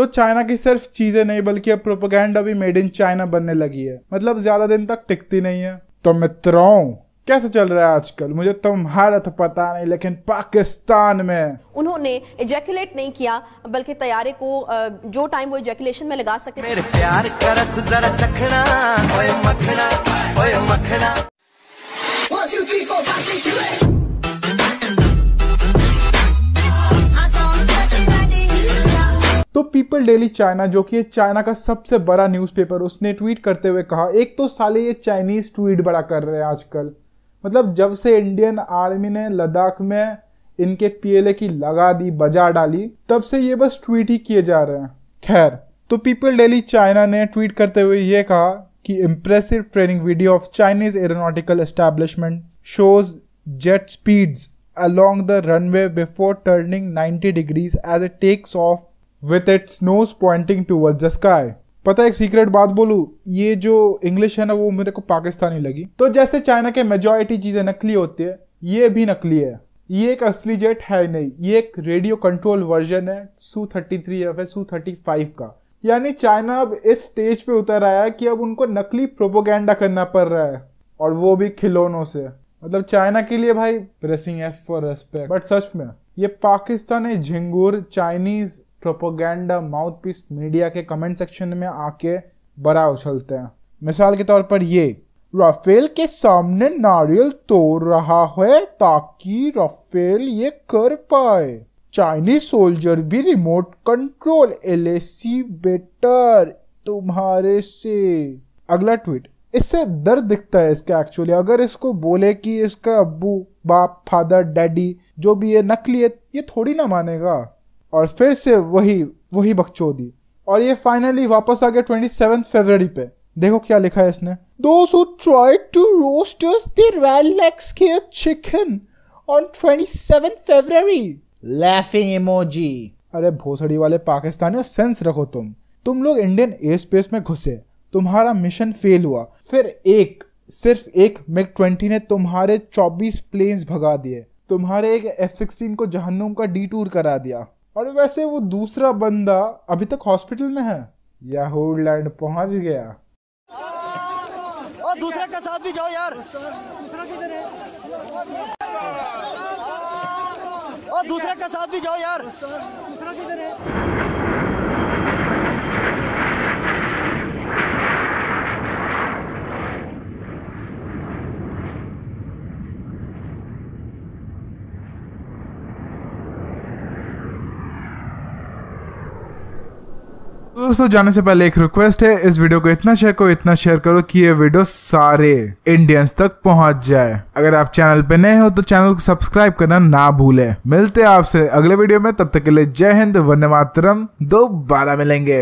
तो चाइना की सिर्फ चीजें नहीं बल्कि अब प्रोपोगेंडा भी मेड इन चाइना बनने लगी है मतलब ज्यादा दिन तक टिकती नहीं है तो मित्रों कैसे चल रहा है आजकल मुझे तुम्हारा तो पता नहीं लेकिन पाकिस्तान में उन्होंने इजेकुलेट नहीं किया बल्कि तैयारे को जो टाइम वो इजेकुलेशन में लगा सके मेरे प्यार का जरा चखना ओए मखना ओए मखना 1 2 3 4 5 6 7 8 ग्लोबल डेली चाइना जो कि चाइना का सबसे बड़ा न्यूज़पेपर उसने ट्वीट करते हुए कहा एक तो साले ये चाइनीज़ ट्वीट बड़ा कर रहे हैं आजकल मतलब जब से इंडियन आर्मी ने लद्दाख में इनके पीएलए की लगा दी बजा डाली तब से ये बस ट्वीट ही किए जा रहे हैं खैर तो पीपल डेली चाइना ने ट्वीट करते हुए ये कहा कि impressive training video of Chinese aeronautical establishment shows jet speeds along the runway before turning 90 degrees as a takes off with its nose pointing towards the sky पता एक secret बात बोलू ये जो इंग्लिश है ना वो मेरे को पाकिस्तानी लगी तो जैसे चाइना के मेजोरिटी चीजें नकली होती है ये भी नकली है ये एक असली जेट है नहीं ये एक रेडियो कंट्रोल वर्जन है Su thirty three F Su thirty five का यानी चाइना अब इस स्टेज पे उतर आया है कि अब उनको नकली प्रोपोगेंडा करना पड़ रहा है और वो भी खिलौनों से मतलब चाइना के लिए भाई pressing F for respect but सच में ये पाकिस्तानी झिंगूर चाइनीज प्रोपोगंडा माउथपीस मीडिया के कमेंट सेक्शन में आके बड़ा उछलते हैं मिसाल के तौर पर ये राफेल के सामने नारियल तोड़ रहा है ताकि राफेल ये कर पाए चाइनीज सोल्जर भी रिमोट कंट्रोल एल बेटर तुम्हारे से अगला ट्वीट इससे दर्द दिखता है इसका एक्चुअली अगर इसको बोले कि इसका अब्बू बाप फादर डैडी जो भी ये नकली है ये थोड़ी ना मानेगा और फिर से वही वही बकचोदी और ये फाइनली वापस आ गया ट्वेंटी सेवन फेबररी पे देखो क्या लिखा है इसने those who try to roast us they relax के chicken on 27 February laughing emoji अरे भोसड़ी वाले पाकिस्तानी सेंस रखो तुम तुम लोग इंडियन एयर स्पेस में घुसे तुम्हारा मिशन फेल हुआ फिर एक सिर्फ एक मिग ट्वेंटी ने तुम्हारे 24 प्लेन्स भगा दिए तुम्हारे एक एफ सिक्सटीन को जहन्नुम का डी टूर करा दिया और वैसे वो दूसरा बंदा अभी तक हॉस्पिटल में है या होलैंड पहुंच गया और दूसरे के साथ भी जाओ यार और दूसरे के साथ भी जाओ यार दूसरा किधर है दोस्तों जाने से पहले एक रिक्वेस्ट है इस वीडियो को इतना शेयर करो इतना शेयर करो कि ये वीडियो सारे इंडियंस तक पहुंच जाए अगर आप चैनल पे नए हो तो चैनल को सब्सक्राइब करना ना भूले मिलते हैं आपसे अगले वीडियो में तब तक के लिए जय हिंद वंदे मातरम दोबारा मिलेंगे